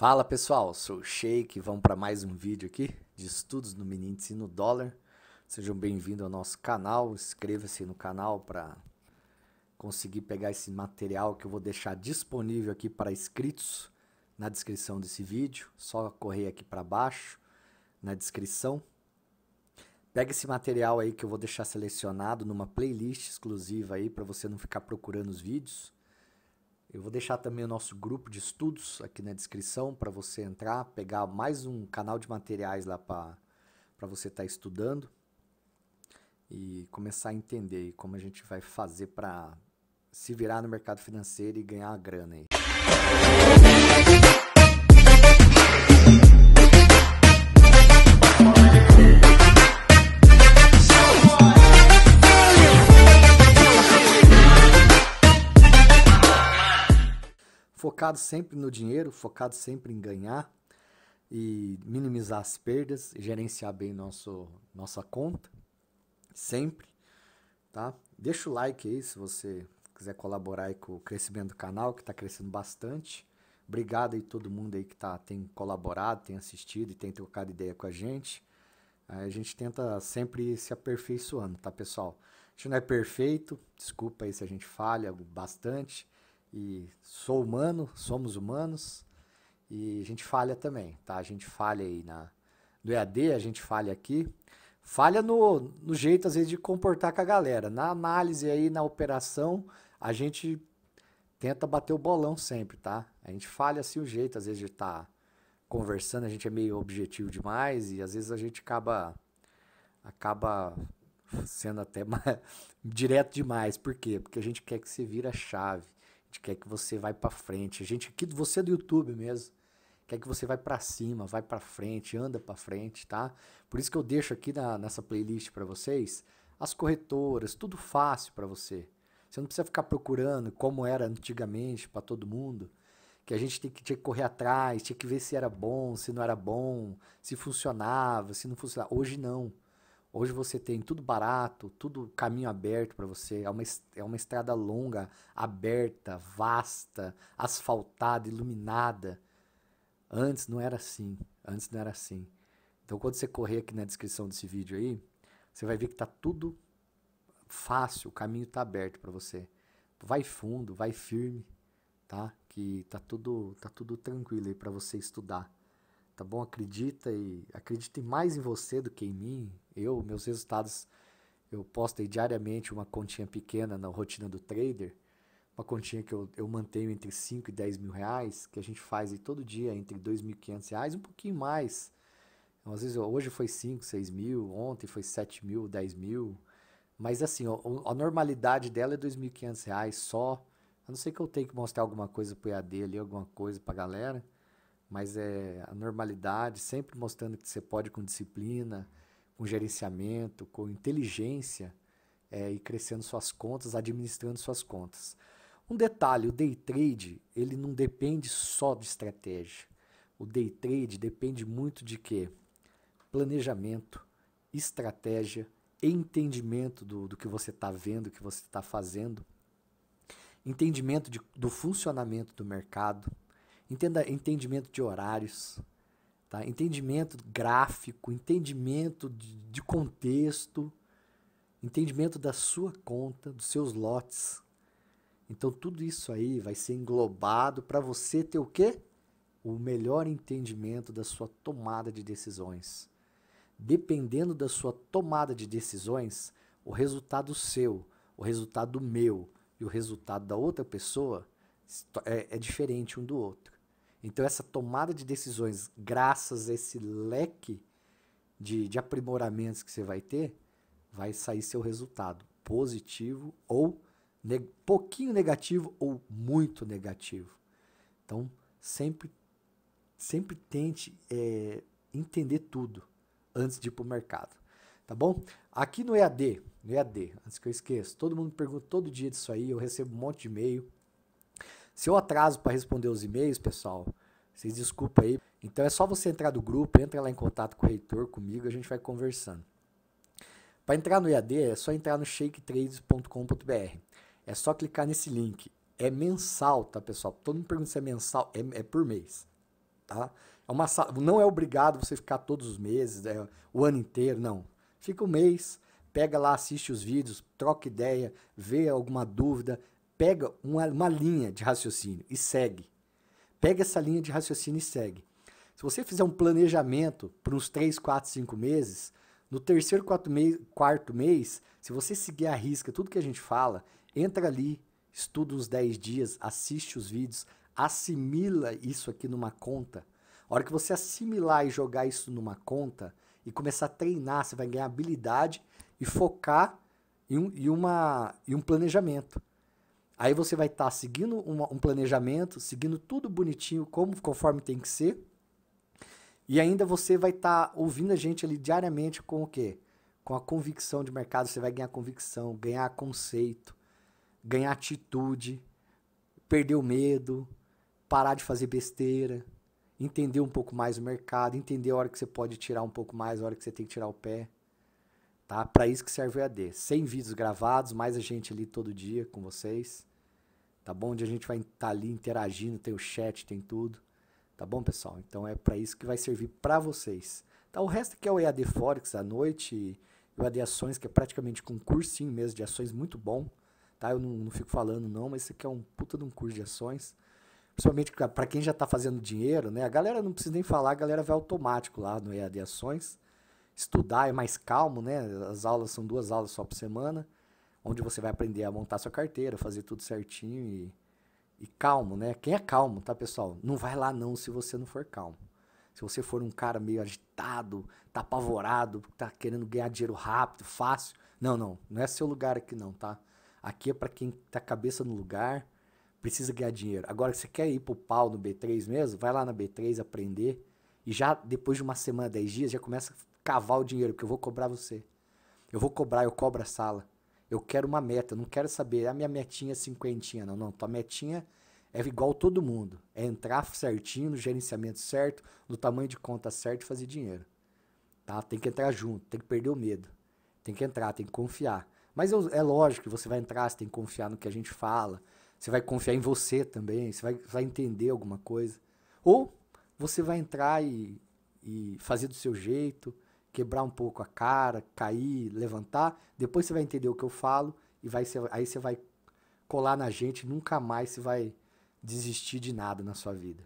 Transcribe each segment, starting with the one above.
Fala pessoal, sou o Sheik, vamos para mais um vídeo aqui de estudos no mini índice no dólar. Sejam bem-vindos ao nosso canal, inscreva-se no canal para conseguir pegar esse material que eu vou deixar disponível aqui para inscritos na descrição desse vídeo. Só correr aqui para baixo na descrição. Pega esse material aí que eu vou deixar selecionado numa playlist exclusiva aí para você não ficar procurando os vídeos. Eu vou deixar também o nosso grupo de estudos aqui na descrição para você entrar, pegar mais um canal de materiais lá para você estar tá estudando e começar a entender como a gente vai fazer para se virar no mercado financeiro e ganhar a grana aí. focado sempre no dinheiro, focado sempre em ganhar e minimizar as perdas, gerenciar bem nosso, nossa conta, sempre, tá? Deixa o like aí se você quiser colaborar aí com o crescimento do canal, que está crescendo bastante. Obrigado aí todo mundo aí que tá, tem colaborado, tem assistido e tem trocado ideia com a gente. A gente tenta sempre se aperfeiçoando, tá, pessoal? A gente não é perfeito, desculpa aí se a gente falha bastante, e sou humano, somos humanos e a gente falha também, tá? A gente falha aí na, no EAD, a gente falha aqui. Falha no, no jeito, às vezes, de comportar com a galera. Na análise aí, na operação, a gente tenta bater o bolão sempre, tá? A gente falha assim o jeito, às vezes, de estar tá conversando, a gente é meio objetivo demais e às vezes a gente acaba acaba sendo até mais, direto demais. Por quê? Porque a gente quer que você vira chave gente quer que você vai para frente. A gente aqui, você é do YouTube mesmo, quer que você vai para cima, vai para frente, anda para frente, tá? Por isso que eu deixo aqui na, nessa playlist para vocês as corretoras, tudo fácil para você. Você não precisa ficar procurando como era antigamente para todo mundo, que a gente tinha que, tinha que correr atrás, tinha que ver se era bom, se não era bom, se funcionava, se não funcionava. Hoje não. Hoje você tem tudo barato, tudo caminho aberto para você. É uma, é uma estrada longa, aberta, vasta, asfaltada, iluminada. Antes não era assim. Antes não era assim. Então, quando você correr aqui na descrição desse vídeo aí, você vai ver que está tudo fácil, o caminho está aberto para você. Vai fundo, vai firme, tá? Que tá tudo, tá tudo tranquilo aí para você estudar tá bom? Acredita e acredite mais em você do que em mim. Eu, meus resultados, eu posto aí diariamente uma continha pequena na rotina do trader, uma continha que eu, eu mantenho entre 5 e 10 mil reais, que a gente faz aí todo dia entre 2.500 reais, um pouquinho mais. Então, às vezes, hoje foi 5, 6 mil, ontem foi 7 mil, 10 mil. Mas assim, a, a normalidade dela é 2.500 reais só. A não ser que eu tenha que mostrar alguma coisa pro EAD ali, alguma coisa pra galera mas é a normalidade, sempre mostrando que você pode com disciplina, com gerenciamento, com inteligência é, e crescendo suas contas, administrando suas contas. Um detalhe, o day trade, ele não depende só de estratégia. O day trade depende muito de quê? Planejamento, estratégia, entendimento do, do que você está vendo, que você está fazendo, entendimento de, do funcionamento do mercado, Entenda, entendimento de horários, tá? entendimento gráfico, entendimento de, de contexto, entendimento da sua conta, dos seus lotes. Então tudo isso aí vai ser englobado para você ter o quê? O melhor entendimento da sua tomada de decisões. Dependendo da sua tomada de decisões, o resultado seu, o resultado meu e o resultado da outra pessoa é, é diferente um do outro. Então, essa tomada de decisões, graças a esse leque de, de aprimoramentos que você vai ter, vai sair seu resultado positivo ou pouquinho negativo ou muito negativo. Então, sempre, sempre tente é, entender tudo antes de ir para o mercado. Tá bom? Aqui no EAD, no EAD, antes que eu esqueça, todo mundo pergunta todo dia disso aí, eu recebo um monte de e-mail. Se eu atraso para responder os e-mails, pessoal, vocês desculpa aí. Então é só você entrar do grupo, entra lá em contato com o reitor, comigo, a gente vai conversando. Para entrar no EAD, é só entrar no shaketrades.com.br. É só clicar nesse link. É mensal, tá, pessoal? Todo mundo pergunta se é mensal, é, é por mês, tá? É uma não é obrigado você ficar todos os meses, é, o ano inteiro, não. Fica um mês, pega lá, assiste os vídeos, troca ideia, vê alguma dúvida, pega uma, uma linha de raciocínio e segue. Pega essa linha de raciocínio e segue. Se você fizer um planejamento para uns 3, 4, 5 meses, no terceiro, quarto mês, quarto mês, se você seguir a risca tudo que a gente fala, entra ali, estuda uns 10 dias, assiste os vídeos, assimila isso aqui numa conta. A hora que você assimilar e jogar isso numa conta e começar a treinar, você vai ganhar habilidade e focar em um, em uma, em um planejamento. Aí você vai estar tá seguindo um, um planejamento, seguindo tudo bonitinho, como conforme tem que ser. E ainda você vai estar tá ouvindo a gente ali diariamente com o quê? Com a convicção de mercado, você vai ganhar convicção, ganhar conceito, ganhar atitude, perder o medo, parar de fazer besteira, entender um pouco mais o mercado, entender a hora que você pode tirar um pouco mais, a hora que você tem que tirar o pé. Tá? Para isso que serve o EAD. 100 vídeos gravados, mais a gente ali todo dia com vocês tá bom? Onde a gente vai estar tá ali interagindo, tem o chat, tem tudo, tá bom, pessoal? Então é para isso que vai servir para vocês. Tá, o resto que é o EAD Forex à noite, o EAD Ações, que é praticamente com um cursinho mesmo de ações muito bom, tá? Eu não, não fico falando não, mas isso aqui é um puta de um curso de ações. Principalmente para quem já está fazendo dinheiro, né? A galera não precisa nem falar, a galera vai automático lá no EAD Ações. Estudar é mais calmo, né? As aulas são duas aulas só por semana onde você vai aprender a montar sua carteira, fazer tudo certinho e, e calmo, né? Quem é calmo, tá, pessoal? Não vai lá não se você não for calmo. Se você for um cara meio agitado, tá apavorado, tá querendo ganhar dinheiro rápido, fácil, não, não, não é seu lugar aqui não, tá? Aqui é para quem tá cabeça no lugar, precisa ganhar dinheiro. Agora, se você quer ir pro pau no B3 mesmo, vai lá na B3 aprender e já depois de uma semana, dez dias, já começa a cavar o dinheiro, porque eu vou cobrar você. Eu vou cobrar, eu cobro a sala. Eu quero uma meta, não quero saber, a ah, minha metinha é cinquentinha, não, não. Tua metinha é igual todo mundo. É entrar certinho, no gerenciamento certo, no tamanho de conta certo e fazer dinheiro. Tá? Tem que entrar junto, tem que perder o medo. Tem que entrar, tem que confiar. Mas eu, é lógico que você vai entrar, você tem que confiar no que a gente fala. Você vai confiar em você também, você vai, vai entender alguma coisa. Ou você vai entrar e, e fazer do seu jeito, quebrar um pouco a cara, cair, levantar. Depois você vai entender o que eu falo e vai ser, aí você vai colar na gente, nunca mais você vai desistir de nada na sua vida.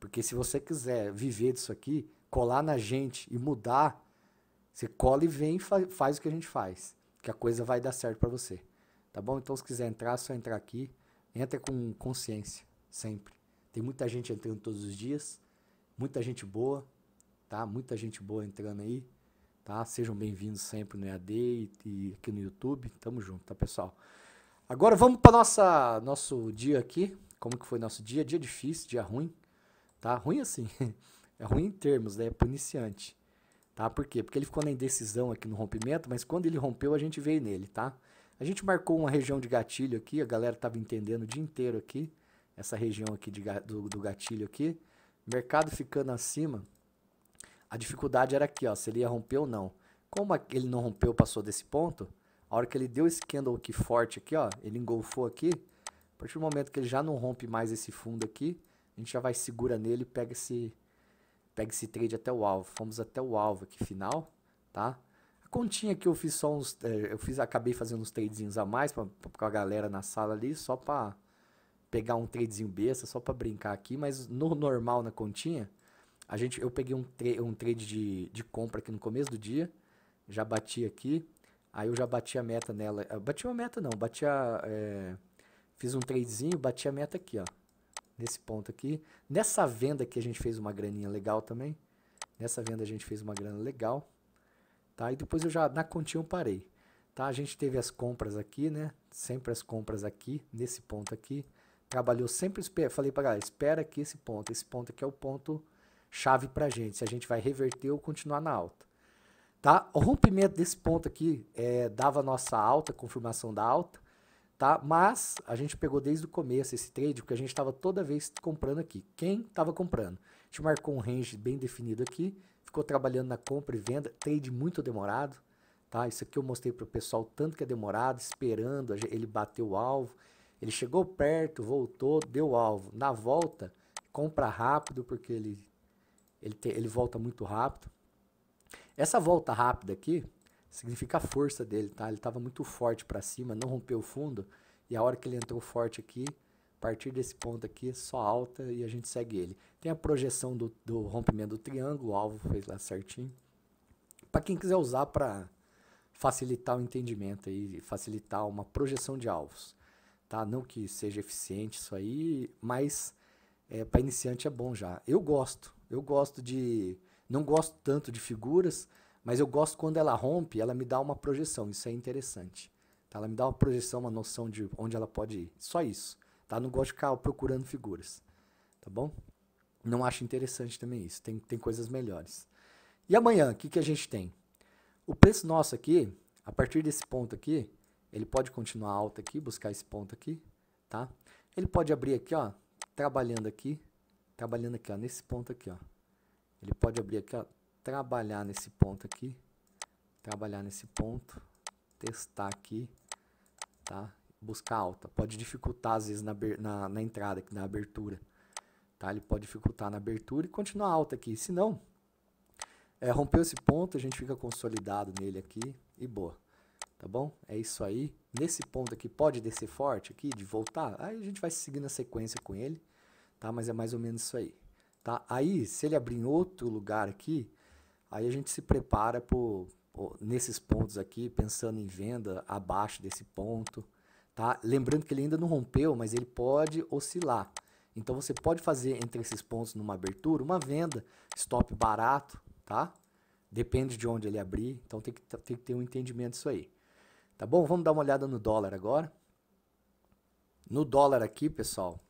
Porque se você quiser viver disso aqui, colar na gente e mudar, você cola e vem e fa faz o que a gente faz, que a coisa vai dar certo para você. Tá bom? Então se quiser entrar, é só entrar aqui. Entra com consciência, sempre. Tem muita gente entrando todos os dias, muita gente boa, tá? Muita gente boa entrando aí. Tá? Sejam bem-vindos sempre no EAD e, e, aqui no YouTube. Tamo junto, tá, pessoal? Agora vamos para nossa nosso dia aqui. Como que foi nosso dia? Dia difícil, dia ruim, tá? Ruim assim. É ruim em termos, né? É pro iniciante. Tá? Por quê? Porque ele ficou na indecisão aqui no rompimento, mas quando ele rompeu, a gente veio nele, tá? A gente marcou uma região de gatilho aqui, a galera tava entendendo o dia inteiro aqui, essa região aqui de, do, do gatilho aqui. Mercado ficando acima, a dificuldade era aqui, ó, se ele ia romper ou não. Como ele não rompeu, passou desse ponto, a hora que ele deu esse candle aqui forte aqui, ó, ele engolfou aqui, a partir do momento que ele já não rompe mais esse fundo aqui, a gente já vai segura nele e pega esse, pega esse trade até o alvo. Fomos até o alvo aqui final, tá? A continha que eu fiz só uns, é, eu fiz, acabei fazendo uns tradezinhos a mais pra, pra, a galera na sala ali, só pra pegar um tradezinho besta, só pra brincar aqui, mas no normal na continha, a gente, eu peguei um, tra um trade de, de compra aqui no começo do dia, já bati aqui, aí eu já bati a meta nela. Eu eh, bati uma meta não, bati a. É, fiz um tradezinho, bati a meta aqui, ó. Nesse ponto aqui. Nessa venda que a gente fez uma graninha legal também. Nessa venda a gente fez uma grana legal. Tá? E depois eu já na continha parei. Tá? A gente teve as compras aqui, né? Sempre as compras aqui, nesse ponto aqui. Trabalhou sempre, falei para galera, espera aqui esse ponto. Esse ponto aqui é o ponto chave para a gente, se a gente vai reverter ou continuar na alta. Tá? O rompimento desse ponto aqui é, dava a nossa alta, confirmação da alta, tá? mas a gente pegou desde o começo esse trade, porque a gente estava toda vez comprando aqui. Quem estava comprando? A gente marcou um range bem definido aqui, ficou trabalhando na compra e venda, trade muito demorado. Tá? Isso aqui eu mostrei para o pessoal tanto que é demorado, esperando, ele bateu o alvo, ele chegou perto, voltou, deu o alvo. Na volta, compra rápido, porque ele ele, te, ele volta muito rápido. Essa volta rápida aqui significa a força dele, tá? Ele estava muito forte para cima, não rompeu o fundo. E a hora que ele entrou forte aqui, a partir desse ponto aqui, só alta e a gente segue ele. Tem a projeção do, do rompimento do triângulo, o alvo fez lá certinho. Para quem quiser usar para facilitar o entendimento aí, facilitar uma projeção de alvos, tá? Não que seja eficiente isso aí, mas é, para iniciante é bom já. Eu gosto, eu gosto de. Não gosto tanto de figuras, mas eu gosto quando ela rompe, ela me dá uma projeção. Isso é interessante. Tá? Ela me dá uma projeção, uma noção de onde ela pode ir. Só isso. Tá? Não gosto de ficar procurando figuras. Tá bom? Não acho interessante também isso. Tem, tem coisas melhores. E amanhã, o que, que a gente tem? O preço nosso aqui, a partir desse ponto aqui, ele pode continuar alto aqui, buscar esse ponto aqui, tá? Ele pode abrir aqui, ó, trabalhando aqui, trabalhando aqui, ó, nesse ponto aqui, ó. Ele pode abrir aqui, ó, trabalhar nesse ponto aqui, trabalhar nesse ponto, testar aqui, tá? Buscar alta. Pode dificultar, às vezes, na, na, na entrada, aqui, na abertura, tá? Ele pode dificultar na abertura e continuar alta aqui. Se não, é, rompeu esse ponto, a gente fica consolidado nele aqui e boa. Tá bom? É isso aí. Nesse ponto aqui, pode descer forte aqui, de voltar? Aí a gente vai seguindo a sequência com ele tá? Mas é mais ou menos isso aí, tá? Aí, se ele abrir em outro lugar aqui, aí a gente se prepara por, por nesses pontos aqui, pensando em venda abaixo desse ponto, tá? Lembrando que ele ainda não rompeu, mas ele pode oscilar. Então você pode fazer entre esses pontos numa abertura, uma venda, stop barato, tá? Depende de onde ele abrir, então tem que, tem que ter um entendimento disso aí. Tá bom? Vamos dar uma olhada no dólar agora. No dólar aqui, pessoal,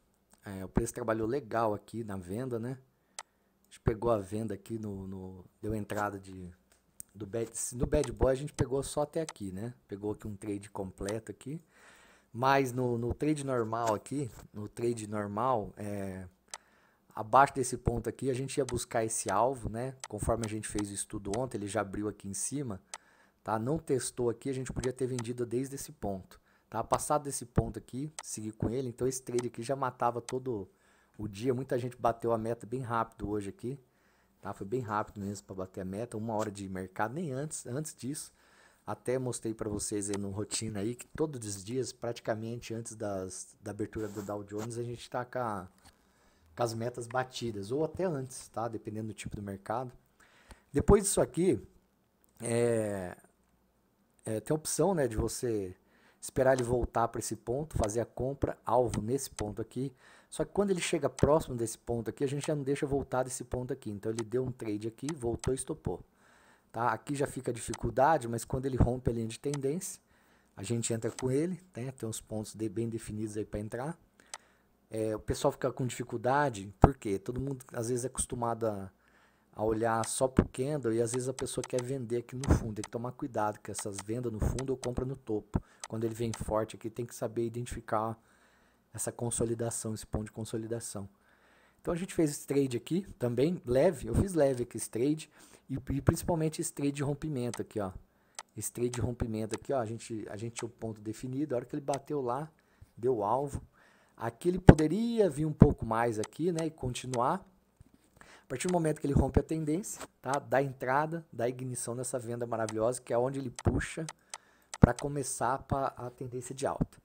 é, o preço trabalhou legal aqui na venda, né? A gente pegou a venda aqui no. no deu entrada de. Do bad, no bad boy a gente pegou só até aqui, né? Pegou aqui um trade completo aqui. Mas no, no trade normal aqui, no trade normal, é, abaixo desse ponto aqui, a gente ia buscar esse alvo, né? Conforme a gente fez o estudo ontem, ele já abriu aqui em cima, tá? Não testou aqui, a gente podia ter vendido desde esse ponto. Tá? Passado desse ponto aqui, segui com ele. Então esse trade aqui já matava todo o dia. Muita gente bateu a meta bem rápido hoje aqui. Tá? Foi bem rápido mesmo para bater a meta. Uma hora de mercado, nem antes, antes disso. Até mostrei para vocês aí no rotina aí que todos os dias, praticamente antes das, da abertura do Dow Jones, a gente está com, a, com as metas batidas, ou até antes, tá? Dependendo do tipo do mercado. Depois disso aqui, é, é, tem a opção né, de você esperar ele voltar para esse ponto, fazer a compra alvo nesse ponto aqui. Só que quando ele chega próximo desse ponto aqui, a gente já não deixa voltar desse ponto aqui. Então ele deu um trade aqui, voltou e estopou. Tá? Aqui já fica a dificuldade, mas quando ele rompe a linha de tendência, a gente entra com ele, né? tem uns pontos de, bem definidos aí para entrar. É, o pessoal fica com dificuldade, porque todo mundo às vezes é acostumado a a olhar só para o candle e às vezes a pessoa quer vender aqui no fundo. Tem que tomar cuidado com essas vendas no fundo ou compra no topo. Quando ele vem forte aqui, tem que saber identificar essa consolidação, esse ponto de consolidação. Então a gente fez esse trade aqui também, leve. Eu fiz leve aqui esse trade e, e principalmente esse trade de rompimento aqui, ó. Esse trade de rompimento aqui, ó. A gente, a gente tinha o ponto definido. A hora que ele bateu lá, deu alvo. Aqui ele poderia vir um pouco mais aqui, né? E continuar a partir do momento que ele rompe a tendência, tá? dá entrada, dá ignição nessa venda maravilhosa, que é onde ele puxa para começar pra a tendência de alta.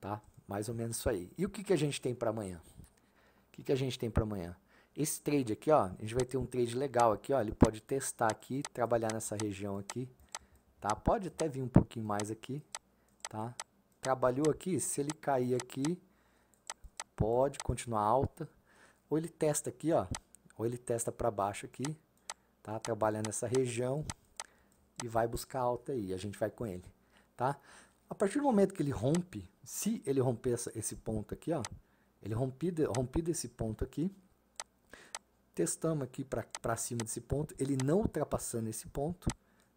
Tá? Mais ou menos isso aí. E o que, que a gente tem para amanhã? O que, que a gente tem para amanhã? Esse trade aqui, ó, a gente vai ter um trade legal aqui, ó, ele pode testar aqui, trabalhar nessa região aqui, tá? Pode até vir um pouquinho mais aqui, tá? Trabalhou aqui, se ele cair aqui, pode continuar alta, ou ele testa aqui, ó, ou ele testa para baixo aqui, tá? Trabalha nessa região e vai buscar alta aí. A gente vai com ele, tá? A partir do momento que ele rompe, se ele romper essa, esse ponto aqui, ó, ele rompido, rompido esse ponto aqui, testamos aqui para cima desse ponto, ele não ultrapassando esse ponto,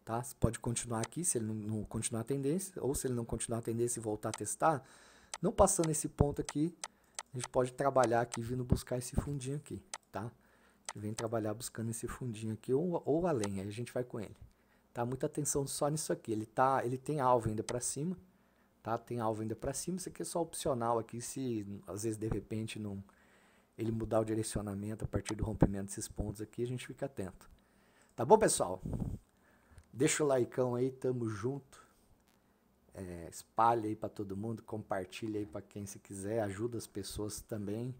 tá? Você pode continuar aqui se ele não, não, continuar a tendência, ou se ele não continuar a tendência e voltar a testar, não passando esse ponto aqui, a gente pode trabalhar aqui vindo buscar esse fundinho aqui, tá? Vem trabalhar buscando esse fundinho aqui ou, ou além, aí a gente vai com ele. Tá muita atenção só nisso aqui. Ele tá, ele tem alvo ainda para cima, tá? Tem alvo ainda para cima. Isso aqui é só opcional aqui se às vezes de repente não ele mudar o direcionamento a partir do rompimento desses pontos aqui, a gente fica atento. Tá bom, pessoal? Deixa o likeão aí, tamo junto. É, espalha aí para todo mundo, compartilha aí para quem se quiser, ajuda as pessoas também.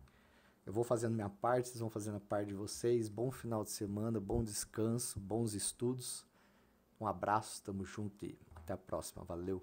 Eu vou fazendo minha parte, vocês vão fazendo a parte de vocês. Bom final de semana, bom descanso, bons estudos. Um abraço, tamo junto e até a próxima. Valeu!